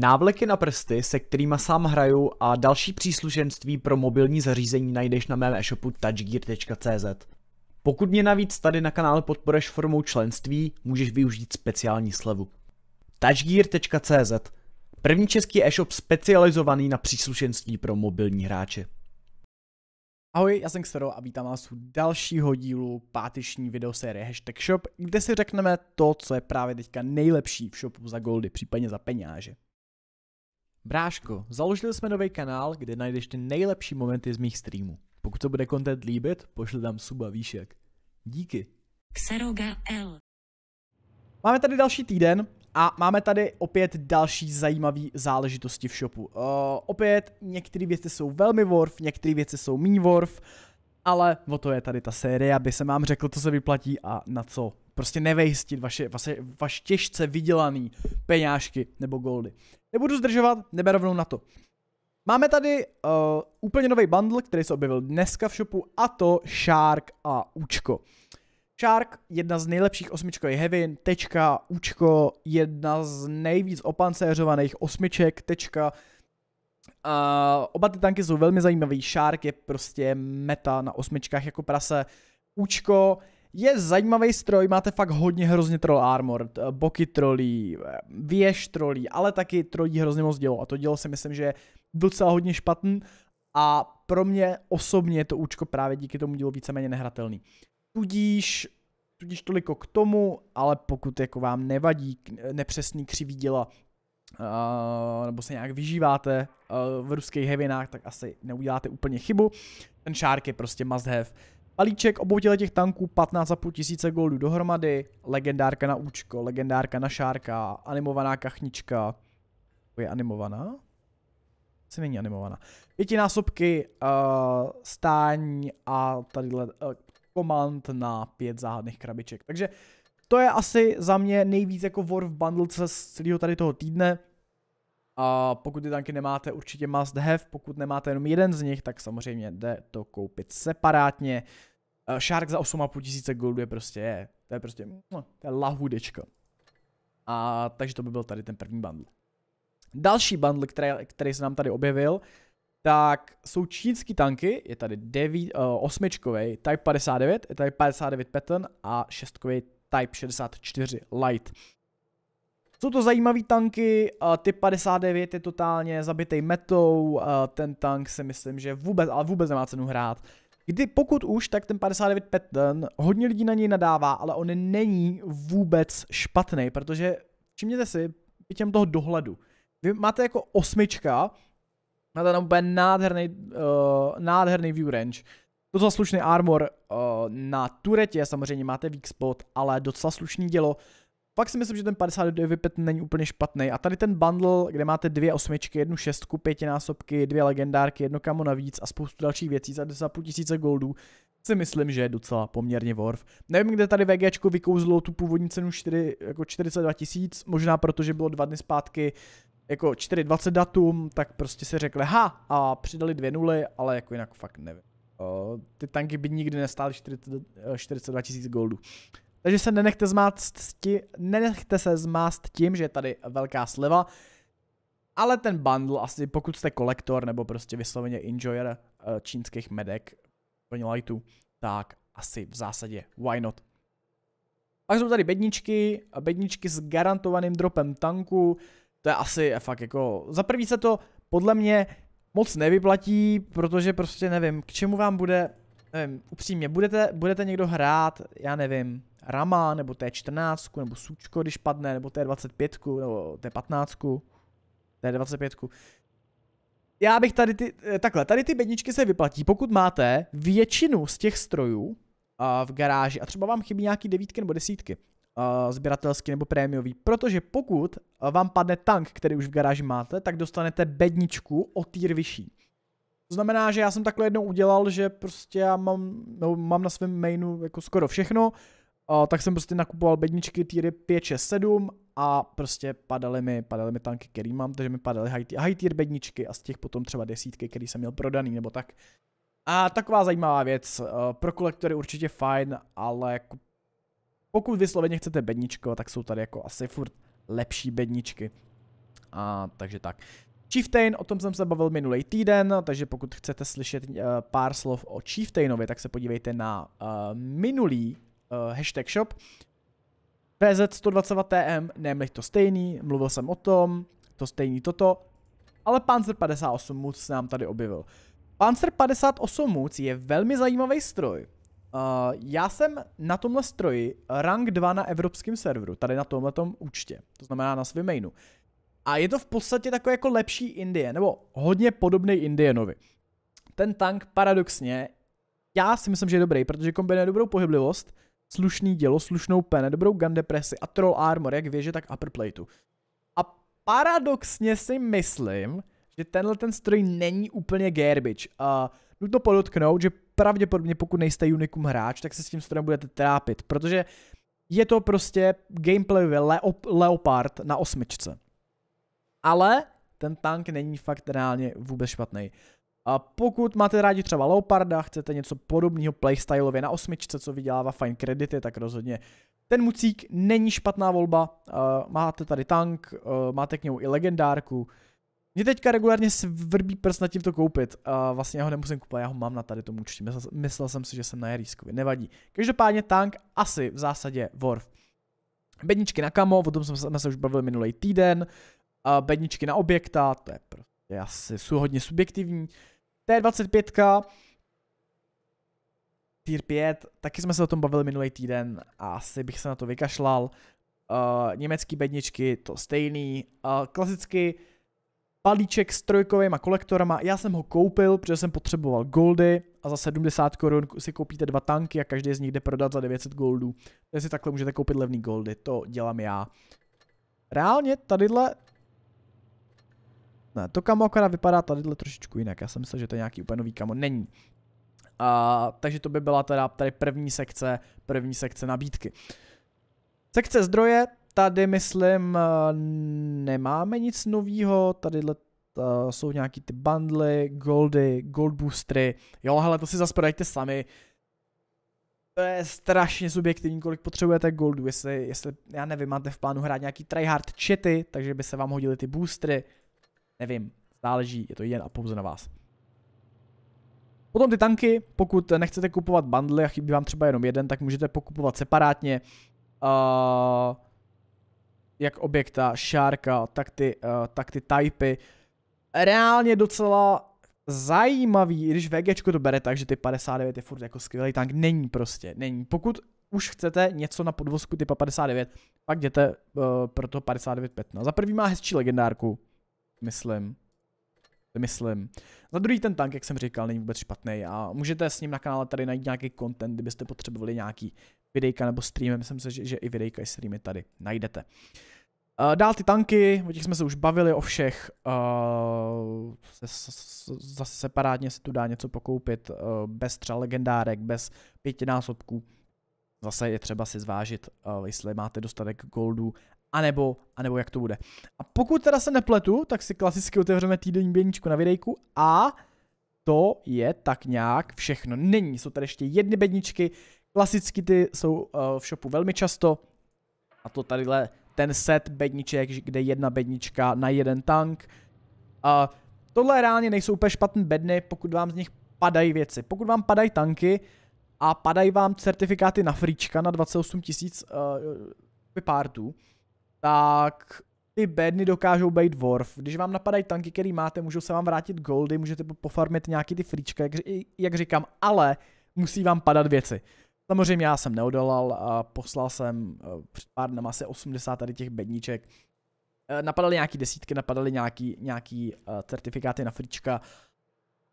Návleky na prsty, se kterými sám hraju a další příslušenství pro mobilní zařízení najdeš na mém e-shopu touchgear.cz. Pokud mě navíc tady na kanále podporeš formou členství, můžeš využít speciální slevu. touchgear.cz První český e-shop specializovaný na příslušenství pro mobilní hráče. Ahoj, já jsem Xero a vítám vás u dalšího dílu páteční videosérie Hashtag Shop, kde si řekneme to, co je právě teďka nejlepší v shopu za goldy, případně za peněže. Bráško, založili jsme nový kanál, kde najdeš ty nejlepší momenty z mých streamů. Pokud to bude content líbit, pošli tam suba výšek. Díky. Xeroga L. Máme tady další týden a máme tady opět další zajímavé záležitosti v shopu. Uh, opět některé věci jsou velmi worth, některé věci jsou méně worth ale o to je tady ta série, aby se vám řekl, co se vyplatí a na co. Prostě nevejstit vaše, vaše, vaše těžce vydělaný peňážky nebo goldy. Nebudu zdržovat, jdeme rovnou na to. Máme tady uh, úplně nový bundle, který se objevil dneska v shopu a to Shark a Učko. Shark, jedna z nejlepších osmičkových hevin, tečka, Učko, jedna z nejvíc opancéřovaných osmiček, tečka, uh, Uh, oba ty tanky jsou velmi zajímavý. Shark je prostě meta na osmičkách jako prase. Učko je zajímavý stroj, máte fakt hodně hrozně troll armor, boky trolí, věž trolí, ale taky trolí hrozně moc dělo a to dělo si myslím, že je docela hodně špatný a pro mě osobně je to účko právě díky tomu dílo víceméně nehratelný. Tudíž, tudíž toliko k tomu, ale pokud jako vám nevadí nepřesný křivý děla, Eh, nebo se nějak vyžíváte uh, v ruských hevinách, tak asi neuděláte úplně chybu. Ten šárk je prostě must have. Palíček obou těle těch tanků 15,5 tisíce goldů dohromady, legendárka na účko, legendárka na šárka, animovaná kachnička. To je animovaná? Co není animovaná. Pětinásobky, uh, stáň a tadyhle uh, komand na pět záhadných krabiček. Takže to je asi za mě nejvíc jako War v Bundle z celého tady toho týdne. A pokud ty tanky nemáte, určitě must have, pokud nemáte jenom jeden z nich, tak samozřejmě jde to koupit separátně. Eh, Shark za 8,5 tisíce goldů je prostě, je, to je prostě, no, to je lahudečka. A takže to by byl tady ten první bundle. Další bundle, který, který se nám tady objevil, tak jsou čínský tanky, je tady 9, uh, eh, Type 59, je tady 59 Pattern a šestkový Type 64 Light. Jsou to zajímavé tanky, typ 59 je totálně zabitej metou, ten tank si myslím, že vůbec, ale vůbec nemá cenu hrát. Kdy pokud už, tak ten 59 Patton, hodně lidí na něj nadává, ale on není vůbec špatný, protože všimněte si, těm toho dohledu. Vy máte jako osmička, máte tam úplně nádherný, uh, nádherný view range. Docela slušný armor eh, na turetě, samozřejmě máte weak spot, ale docela slušný dělo. Pak si myslím, že ten 59 není úplně špatný. A tady ten bundle, kde máte dvě osmičky, jednu šestku, pětinásobky, dvě legendárky, jedno kamo navíc a spoustu dalších věcí za 10,5 tisíce goldů, si myslím, že je docela poměrně worth. Nevím, kde tady VGčko vykouzlo tu původní cenu 4, jako 42 tisíc, možná protože bylo dva dny zpátky jako 4.20 datum, tak prostě si řekli ha a přidali dvě nuly, ale jako jinak fakt nevím ty tanky by nikdy nestály 40, 42 tisíc goldů. Takže se nenechte, zmást, nenechte se zmást tím, že je tady velká sleva. Ale ten bundle, asi pokud jste kolektor nebo prostě vysloveně enjoyer eh, čínských medek, plně lightů, tak asi v zásadě why not. Pak jsou tady bedničky, bedničky s garantovaným dropem tanku, to je asi fakt jako, za prvý se to podle mě moc nevyplatí, protože prostě nevím, k čemu vám bude, nevím, upřímně, budete, budete někdo hrát, já nevím, Rama, nebo T14, nebo Sučko, když padne, nebo T25, nebo T15, T25. Já bych tady ty, eh, takhle, tady ty bedničky se vyplatí, pokud máte většinu z těch strojů eh, v garáži a třeba vám chybí nějaký devítky nebo desítky, Eh, sběratelský nebo prémiový, protože pokud eh, vám padne tank, který už v garáži máte, tak dostanete bedničku o týr vyšší. To znamená, že já jsem takhle jednou udělal, že prostě já mám, no, mám na svém mainu jako skoro všechno, uh, tak jsem prostě nakupoval bedničky týry 5, 6, 7 a prostě padaly mi, padaly mi tanky, který mám, takže mi padaly high, tier, high tier bedničky a z těch potom třeba desítky, který jsem měl prodaný nebo tak. A taková zajímavá věc, pro kolektory určitě fajn, ale jako pokud vysloveně chcete bedničko, tak jsou tady jako asi furt lepší bedničky. A takže tak. Chieftain, o tom jsem se bavil minulý týden, takže pokud chcete slyšet uh, pár slov o Chieftainovi, tak se podívejte na uh, minulý uh, hashtag shop. pz 120 tm nemlich to stejný, mluvil jsem o tom, to stejný toto, ale Panzer 58 Muc se nám tady objevil. Panzer 58 Muc je velmi zajímavý stroj, Eh, já jsem na tomhle stroji rank 2 na evropském serveru, tady na tomhle účtě, to znamená na svém mainu. A je to v podstatě takový jako lepší Indie, nebo hodně podobný Indienovi. Ten tank paradoxně, já si myslím, že je dobrý, protože kombinuje dobrou pohyblivost, slušný dělo, slušnou pene, dobrou gun depresi a troll armor, jak věže, tak upper plateu. A paradoxně si myslím, že tenhle ten stroj není úplně garbage. uh, nutno podotknout, že pravděpodobně pokud nejste Unicum hráč, tak se s tím strojem budete trápit, protože je to prostě gameplayový leop, Leopard na osmičce. Ale ten tank není fakt reálně vůbec špatný. A pokud máte rádi třeba Leoparda, chcete něco podobného playstyleově na osmičce, co vydělává fajn kredity, tak rozhodně ten mucík není špatná volba. Uh, máte tady tank, uh, máte k němu i legendárku, mě teďka regulárně svrbí prst nad tímto koupit. A vlastně já ho nemusím kupovat, já ho mám na tady tomu účtu. Myslel, myslel jsem si, že jsem na Jerískovi. nevadí. Každopádně tank asi v zásadě Worf. Bedničky na kamo, o tom jsme se už bavili minulý týden. A bedničky na objekta, to je prostě asi jsou hodně subjektivní. T25, Tier 5, taky jsme se o tom bavili minulý týden a asi bych se na to vykašlal. Uh, německý bedničky, to stejný. Uh, klasicky balíček s trojkovýma kolektorama. Já jsem ho koupil, protože jsem potřeboval goldy a za 70 korun si koupíte dva tanky a každý z nich jde prodat za 900 goldů. Takže si takhle můžete koupit levný goldy, to dělám já. Reálně tadyhle... Ne, to kamo akorát vypadá tadyhle trošičku jinak. Já jsem myslel, že to je nějaký úplně nový kamo. Není. A, takže to by byla teda tady první sekce, první sekce nabídky. Sekce zdroje, tady, myslím, eh, nemáme nic novýho, tady eh, jsou nějaký ty bundly, goldy, gold boostery. Jo, hele, to si zase prodajte sami. To je strašně subjektivní, kolik potřebujete goldu, jestli, jestli já nevím, máte v plánu hrát nějaký tryhard chity, takže by se vám hodily ty boostery. Nevím, záleží, je to jen a pouze na vás. Potom ty tanky, pokud nechcete kupovat bundly a chybí vám třeba jenom jeden, tak můžete pokupovat separátně. Uh, jak objekta, šárka, tak ty, uh, tak ty typy. Reálně docela zajímavý, i když VGčko to bere tak, že ty 59 je furt jako skvělý tank, není prostě, není. Pokud už chcete něco na podvozku typa 59, pak jděte uh, pro to 59.15. Za prvý má hezčí legendárku, myslím. Myslím. Za druhý ten tank, jak jsem říkal, není vůbec špatný a můžete s ním na kanále tady najít nějaký content, kdybyste potřebovali nějaký videjka nebo streamy, myslím se, že, že i videjka i streamy tady najdete. Uh, dál ty tanky, o těch jsme se už bavili, o všech. Uh, se, se, zase separátně se tu dá něco pokoupit, uh, bez třeba legendárek, bez pětinásobků. Zase je třeba si zvážit, uh, jestli máte dostatek goldů, anebo, anebo jak to bude. A pokud teda se nepletu, tak si klasicky otevřeme týdenní běničku na videjku a to je tak nějak všechno. Není, jsou tady ještě jedny bedničky, Klasicky ty jsou eh, v shopu velmi často a to tadyhle ten set bedniček, kde jedna bednička na jeden tank. A tohle reálně nejsou úplně špatné bedny, pokud vám z nich padají věci. Pokud vám padají tanky a padají vám certifikáty na frička na 28 tisíc uh, pártů, tak ty bedny dokážou být dwarf. Když vám napadají tanky, který máte, můžou se vám vrátit goldy, můžete pofarmit nějaký ty frička, jak, jak říkám, ale musí vám padat věci. Samozřejmě já jsem neodolal a poslal jsem eh, před pár dnem asi 80 tady těch bedníček. Eh, napadaly nějaký desítky, napadaly nějaký, nějaký eh, certifikáty na frička.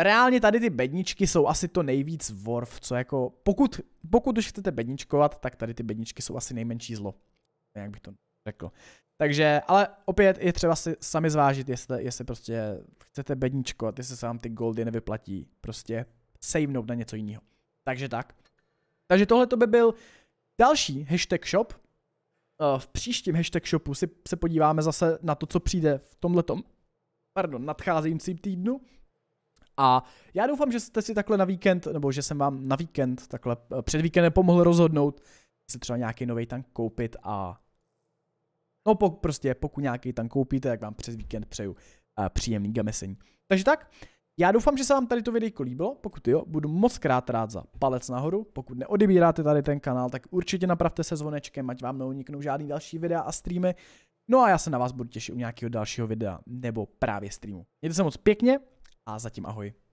Reálně tady ty bedničky jsou asi to nejvíc worth, co jako, pokud, pokud už chcete bedničkovat, tak tady ty bedničky jsou asi nejmenší zlo. Jak bych to řekl. Takže, ale opět je třeba si sami zvážit, jestli, jestli prostě chcete bedničkovat, jestli se vám ty goldy nevyplatí, prostě sejmnout na něco jiného. Takže tak. Takže tohle by byl další hashtag shop. Eh, v příštím hashtag shopu si se podíváme zase na to, co přijde v tomhletom, pardon, nadcházejícím týdnu. A já doufám, že jste si takhle na víkend, nebo že jsem vám na víkend takhle eh, před víkendem pomohl rozhodnout, jestli třeba nějaký nový tank koupit a no po, prostě pokud nějaký tank koupíte, tak vám přes víkend přeju uh, příjemný gamesení. Takže tak, já doufám, že se vám tady to video líbilo, pokud jo, budu moc krát rád za palec nahoru, pokud neodebíráte tady ten kanál, tak určitě napravte se zvonečkem, ať vám neuniknou žádný další videa a streamy, no a já se na vás budu těšit u nějakého dalšího videa nebo právě streamu. Mějte se moc pěkně a zatím ahoj.